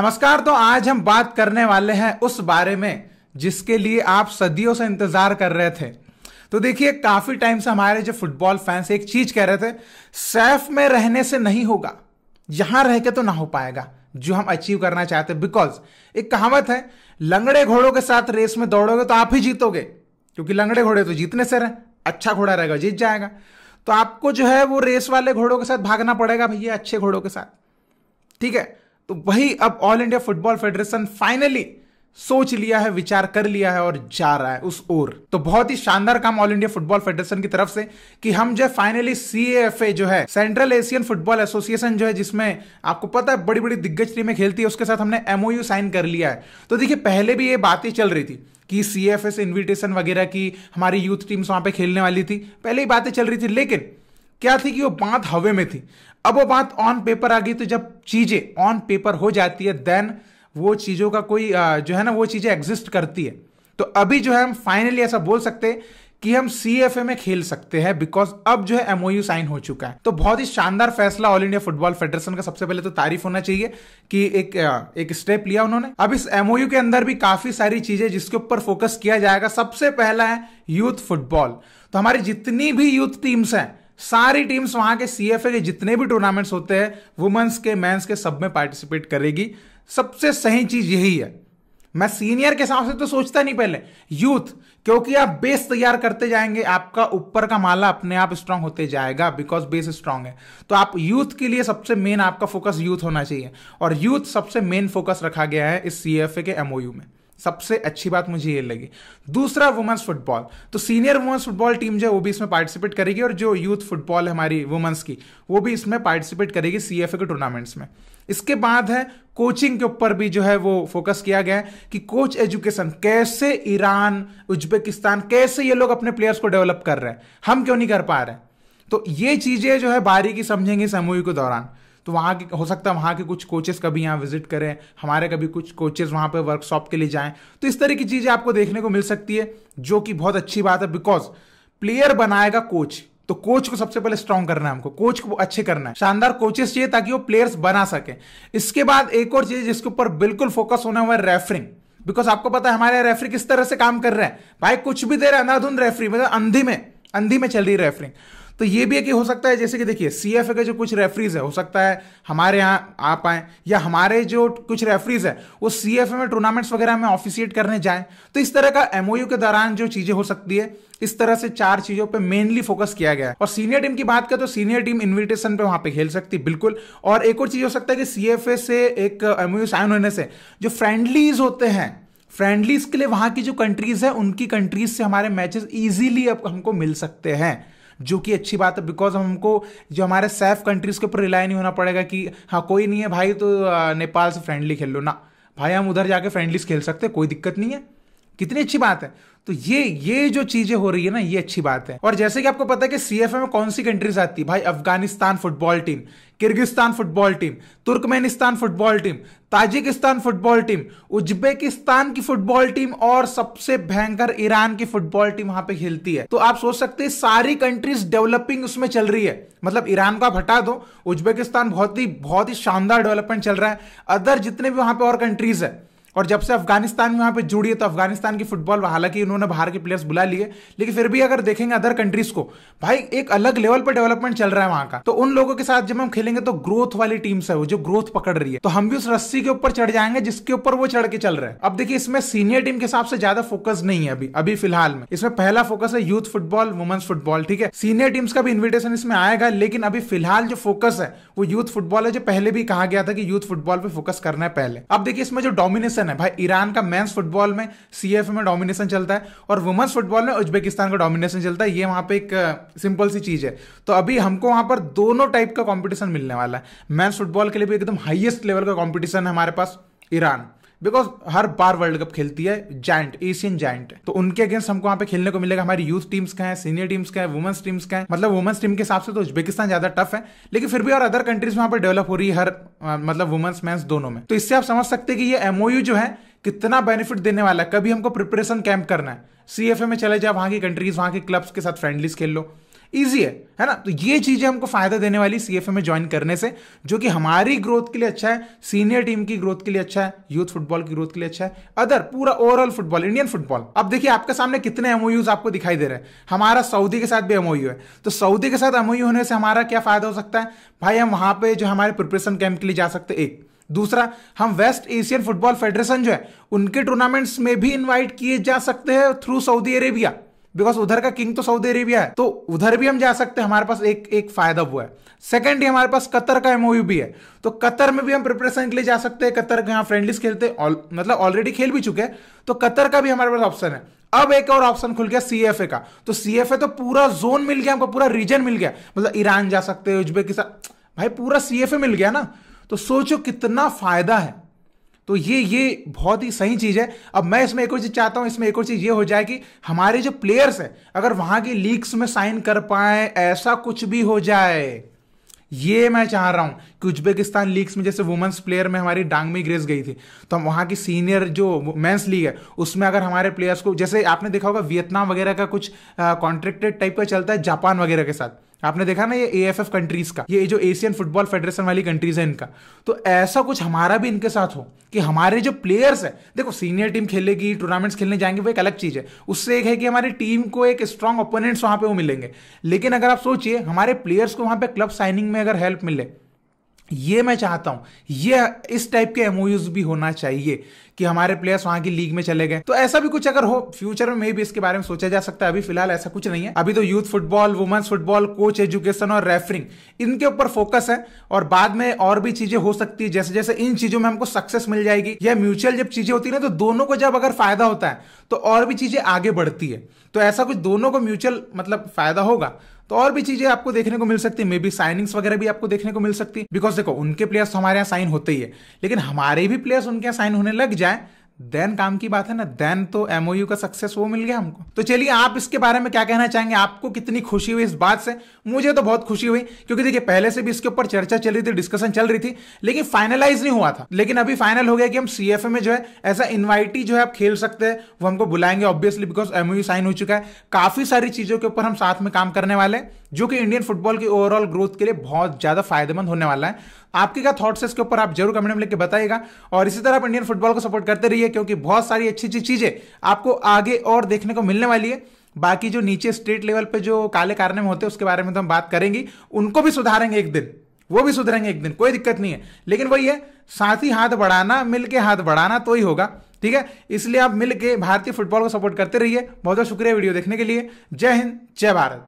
नमस्कार तो आज हम बात करने वाले हैं उस बारे में जिसके लिए आप सदियों से इंतजार कर रहे थे तो देखिए काफी टाइम से हमारे जो फुटबॉल फैंस एक चीज कह रहे थे सैफ में रहने से नहीं होगा यहां रह के तो ना हो पाएगा जो हम अचीव करना चाहते बिकॉज एक कहावत है लंगड़े घोड़ों के साथ रेस में दौड़ोगे तो आप ही जीतोगे क्योंकि लंगड़े घोड़े तो जीतने से रहे अच्छा घोड़ा रहेगा जीत जाएगा तो आपको जो है वो रेस वाले घोड़ों के साथ भागना पड़ेगा भैया अच्छे घोड़ों के साथ ठीक है तो वही अब All India Football Federation finally सोच लिया है विचार कर लिया है और जा रहा है उस ओर तो बहुत ही शानदार काम ऑल इंडिया फुटबॉल फेडरेशन की तरफ से कि हम जो फाइनली सी जो है सेंट्रल एशियन फुटबॉल एसोसिएशन जो है जिसमें आपको पता है बड़ी बड़ी दिग्गज टीमें खेलती है उसके साथ हमने एमओयू साइन कर लिया है तो देखिए पहले भी ये बातें चल रही थी कि सी एफ एस इन्विटेशन वगैरह की हमारी यूथ टीम्स वहां पे खेलने वाली थी पहले ही बातें चल रही थी लेकिन क्या थी कि वो बात हवे में थी अब वो बात ऑन पेपर आ गई तो जब चीज़ें ऑन पेपर हो जाती है देन वो चीज़ों का कोई जो है ना वो चीज़ें एग्जिस्ट करती है तो अभी जो है हम फाइनली ऐसा बोल सकते हैं कि हम सी एफ ए में खेल सकते हैं बिकॉज अब जो है एमओयू साइन हो चुका है तो बहुत ही शानदार फैसला ऑल इंडिया फुटबॉल फेडरेशन का सबसे पहले तो तारीफ होना चाहिए कि एक एक स्टेप लिया उन्होंने अब इस एमओयू के अंदर भी काफी सारी चीजें जिसके ऊपर फोकस किया जाएगा सबसे पहला है यूथ फुटबॉल तो हमारी जितनी भी यूथ टीम्स हैं सारी टीम्स वहां के सी के जितने भी टूर्नामेंट्स होते हैं वुमेन्स के मेंस के सब में पार्टिसिपेट करेगी सबसे सही चीज यही है मैं सीनियर के हिसाब से तो सोचता नहीं पहले यूथ क्योंकि आप बेस तैयार करते जाएंगे आपका ऊपर का माला अपने आप स्ट्रांग होते जाएगा बिकॉज बेस स्ट्रांग है तो आप यूथ के लिए सबसे मेन आपका फोकस यूथ होना चाहिए और यूथ सबसे मेन फोकस रखा गया है इस सी के एमओयू में सबसे अच्छी बात मुझे ये लगी दूसरा वुमेंस फुटबॉल तो सीनियर वुमेंस फुटबॉल टीम जो है वो भी इसमें पार्टिसिपेट करेगी और जो यूथ फुटबॉल है हमारी वुमेंस की वो भी इसमें पार्टिसिपेट करेगी सी के टूर्नामेंट्स में इसके बाद है कोचिंग के ऊपर भी जो है वो फोकस किया गया है कि कोच एजुकेशन कैसे ईरान उज्बेकिस्तान कैसे ये लोग अपने प्लेयर्स को डेवलप कर रहे हैं हम क्यों नहीं कर पा रहे तो ये चीजें जो है बारीकी समझेंगे समूह के दौरान तो वहाँ के हो सकता है वहाँ के कुछ कोचेस कभी यहाँ विजिट करें हमारे कभी कुछ कोचेस वहाँ पर वर्कशॉप के लिए जाएं तो इस तरह की चीज़ें आपको देखने को मिल सकती है जो कि बहुत अच्छी बात है बिकॉज प्लेयर बनाएगा कोच तो कोच को सबसे पहले स्ट्रांग करना है हमको कोच को अच्छे करना है शानदार कोचेस चाहिए ताकि वो प्लेयर्स बना सके इसके बाद एक और चीज जिसके ऊपर बिल्कुल फोकस होना हुआ है रेफरिंग बिकॉज आपको पता है हमारे रेफरी किस तरह से काम कर रहे हैं भाई कुछ भी देर अंधाधुंध रेफरी मतलब अंधी में अंधी में चल रही रेफरिंग तो ये भी है कि हो सकता है जैसे कि देखिए सी एफ जो कुछ रेफरीज है हो सकता है हमारे यहाँ आ पाए या हमारे जो कुछ रेफरीज है वो सी एफ में टूर्नामेंट्स वगैरह में ऑफिसिएट करने जाए तो इस तरह का एमओयू के दौरान जो चीजें हो सकती है इस तरह से चार चीजों पे मेनली फोकस किया गया है और सीनियर टीम की बात करें तो सीनियर टीम इनविटेशन पे वहां पे खेल सकती बिल्कुल और एक और चीज हो सकता है कि सीएफए से एक एमओयू साइन होने से जो फ्रेंडलीज होते हैं फ्रेंडलीज के लिए वहां की जो कंट्रीज है उनकी कंट्रीज से हमारे मैचेस इजीली अब हमको मिल सकते हैं जो कि अच्छी बात है बिकॉज हमको जो हमारे सेफ कंट्रीज़ के ऊपर रिलाई नहीं होना पड़ेगा कि हाँ कोई नहीं है भाई तो नेपाल से फ्रेंडली खेल लो ना भाई हम उधर जाके फ्रेंडलीस खेल सकते कोई दिक्कत नहीं है कितनी अच्छी बात है तो ये ये जो चीजें हो रही है ना ये अच्छी बात है और जैसे कि आपको पता है कि सीएफए में कौन सी कंट्रीज आती है भाई Afghanistan football team Kyrgyzstan football team Turkmenistan football team Tajikistan football team Uzbekistan की फुटबॉल टीम और सबसे भयंकर ईरान की फुटबॉल टीम वहां पे खेलती है तो आप सोच सकते हैं सारी कंट्रीज डेवलपिंग उसमें चल रही है मतलब ईरान को आप हटा दो उज्बेकिस्तान बहुत ही बहुत ही शानदार डेवलपमेंट चल रहा है अदर जितने भी वहां पे और कंट्रीज है और जब से अफगानिस्तान में वहाँ पे जुड़ी है तो अफगानिस्तान की फुटबॉल हालांकि उन्होंने बाहर के प्लेयर्स बुला लिए लेकिन फिर भी अगर देखेंगे अदर कंट्रीज को भाई एक अलग लेवल पर डेवलपमेंट चल रहा है वहाँ का तो उन लोगों के साथ जब हम खेलेंगे तो ग्रोथ वाली टीम है वो जो ग्रोथ पकड़ रही है तो हम भी उस रस्सी के ऊपर चढ़ जाएंगे जिसके ऊपर वो चढ़ के चल रहे हैं अब देखिए इसमें सीनियर टीम के हिसाब से ज्यादा फोकस नहीं है अभी अभी फिलहाल में इसमें पहला फोकस है यूथ फुटबॉल वुमेन्स फुटबॉल ठीक है सीनियर टीम्स का भी इन्विटेशन इसमें आएगा लेकिन अभी फिलहाल जो फोकस है वो यूथ फुटबॉल है जो पहले भी कहा गया था कि यूथ फुटबॉल पे फोकस करना है पहले अब देखिए इसमें जो डोमिनेशन डोमिनेशन है भाई ईरान का मेंस फुटबॉल में सीएफ में डोमिनेशन चलता है और वुमेंस फुटबॉल में उज्बेकिस्तान का डोमिनेशन चलता है ये वहाँ पे एक सिंपल सी चीज़ है तो अभी हमको वहाँ पर दोनों टाइप का कॉम्पिटिशन मिलने वाला है मैंस फुटबॉल के लिए भी एकदम हाइएस्ट लेवल का कॉम्पिटिशन है हमारे पास ईरान बिकॉज हर बार वर्ल्ड कप खेलती है जैंट एशियन जैंट तो उनके अगेंस्ट हमको वहां पे खेलने को मिलेगा हमारी यूथ टीम्स का है सीनियर टीम्स का है वुमेंस टीम्स का है मतलब वुमेंस टीम के हिसाब से तो उज्बेकिस्तान ज्यादा टफ है लेकिन फिर भी और अदर कंट्रीज वहां पर डेवलप हो रही है हर मतलब वुमेंस मैं दोनों में तो इससे आप समझ सकते हैं कि ये एमओयू जो है कितना बेनिफिट देने वाला है कभी हमको प्रिपरेशन कैंप करना है सी में चले जाए वहां की कंट्रीज वहां के क्लब्स के साथ फ्रेंडलीज खेल लो ईजी है है ना तो ये चीजें हमको फायदा देने वाली सी में ज्वाइन करने से जो कि हमारी ग्रोथ के लिए अच्छा है सीनियर टीम की ग्रोथ के लिए अच्छा है यूथ फुटबॉल की ग्रोथ के लिए अच्छा है अदर पूरा ओवरऑल फुटबॉल इंडियन फुटबॉल अब देखिए आपके सामने कितने एमओयूज आपको दिखाई दे रहे हैं हमारा सऊदी के साथ भी एमओयू है तो सऊदी के साथ एमओयू होने से हमारा क्या फायदा हो सकता है भाई हम वहां पर जो हमारे प्रिपरेशन कैंप के लिए जा सकते एक दूसरा हम वेस्ट एशियन फुटबॉल फेडरेशन जो है उनके टूर्नामेंट्स में भी इन्वाइट किए जा सकते हैं थ्रू सऊदी अरेबिया बिकॉज उधर का किंग तो सऊदी अरेबिया है तो उधर भी हम जा सकते हैं हमारे पास एक एक फायदा हुआ है ही हमारे पास कतर का एमओयू भी है तो कतर में भी हम प्रिपरेशन के लिए जा सकते हैं कतर के यहाँ फ्रेंडलीस खेलते मतलब ऑलरेडी खेल भी चुके हैं तो कतर का भी हमारे पास ऑप्शन है अब एक और ऑप्शन खुल गया सीएफए का तो ए तो पूरा जोन मिल गया हमको पूरा रीजन मिल गया मतलब ईरान जा सकते हैं उज्बेकिस्तान भाई पूरा ए मिल गया ना तो सोचो कितना फायदा है तो ये ये बहुत ही सही चीज़ है अब मैं इसमें एक और चीज़ चाहता हूँ इसमें एक और चीज़ ये हो जाए कि हमारे जो प्लेयर्स हैं अगर वहाँ की लीग्स में साइन कर पाए ऐसा कुछ भी हो जाए ये मैं चाह रहा हूँ कि उज्बेकिस्तान लीग्स में जैसे वुमेंस प्लेयर में हमारी डांगमी ग्रेस गई थी तो हम वहाँ की सीनियर जो मेंस लीग है उसमें अगर हमारे प्लेयर्स को जैसे आपने देखा होगा वियतनाम वगैरह का कुछ कॉन्ट्रेक्टेड टाइप का चलता है जापान वगैरह के साथ आपने देखा ना ये ए एफ एफ कंट्रीज का ये जो एशियन फुटबॉल फेडरेशन वाली कंट्रीज है इनका तो ऐसा कुछ हमारा भी इनके साथ हो कि हमारे जो प्लेयर्स है देखो सीनियर टीम खेलेगी टूर्नामेंट्स खेलने जाएंगे वो एक अलग चीज है उससे एक है कि हमारी टीम को एक स्ट्रांग ओपोनेंट्स वहां पे वो मिलेंगे लेकिन अगर आप सोचिए हमारे प्लेयर्स को वहां पे क्लब साइनिंग में अगर हेल्प मिले ये मैं चाहता हूं ये इस टाइप के एमओयूज भी होना चाहिए कि हमारे प्लेयर्स वहां की लीग में चले गए तो ऐसा भी कुछ अगर हो फ्यूचर में मे भी इसके बारे में सोचा जा सकता है अभी फिलहाल ऐसा कुछ नहीं है अभी तो youth football women's football coach education और रेफरिंग इनके ऊपर फोकस है और बाद में और भी चीजें हो सकती है जैसे जैसे इन चीजों में हमको सक्सेस मिल जाएगी या म्यूचुअल जब चीजें होती है ना तो दोनों को जब अगर फायदा होता है तो और भी चीजें आगे बढ़ती है तो ऐसा कुछ दोनों को म्यूचुअल मतलब फायदा होगा तो और भी चीजें आपको देखने को मिल सकती है मे बी साइनिंग्स वगैरह भी आपको देखने को मिल सकती है बिकॉज देखो उनके प्लेयर्स तो हमारे यहाँ साइन होते ही है लेकिन हमारे भी प्लेयर्स उनके यहाँ साइन होने लग जाए देन काम की बात है ना देन तो एमओयू का सक्सेस वो मिल गया हमको तो चलिए आप इसके बारे में क्या कहना चाहेंगे आपको कितनी खुशी हुई इस बात से मुझे तो बहुत खुशी हुई क्योंकि देखिए पहले से भी इसके ऊपर चर्चा चल रही थी डिस्कशन चल रही थी लेकिन फाइनलाइज नहीं हुआ था लेकिन अभी फाइनल हो गया कि हम सी में जो है ऐसा इन्वाइटी जो है आप खेल सकते हैं वो हमको बुलाएंगे ऑब्वियसली बिकॉज एमओयू साइन हो चुका है काफी सारी चीजों के ऊपर हम साथ में काम करने वाले जो कि इंडियन फुटबॉल की ओवरऑल ग्रोथ के लिए बहुत ज़्यादा फायदेमंद होने वाला है आपके क्या थॉट्स है इसके ऊपर आप जरूर कमेंट में के बताइएगा और इसी तरह आप इंडियन फुटबॉल को सपोर्ट करते रहिए क्योंकि बहुत सारी अच्छी अच्छी चीज़ें आपको आगे और देखने को मिलने वाली है बाकी जो नीचे स्टेट लेवल पे जो काले कारने में होते हैं उसके बारे में तो हम बात करेंगे उनको भी सुधारेंगे एक दिन वो भी सुधरेंगे एक दिन कोई दिक्कत नहीं है लेकिन वही है साथ ही हाथ बढ़ाना मिल के हाथ बढ़ाना तो ही होगा ठीक है इसलिए आप मिल के भारतीय फुटबॉल को सपोर्ट करते रहिए बहुत बहुत शुक्रिया वीडियो देखने के लिए जय हिंद जय भारत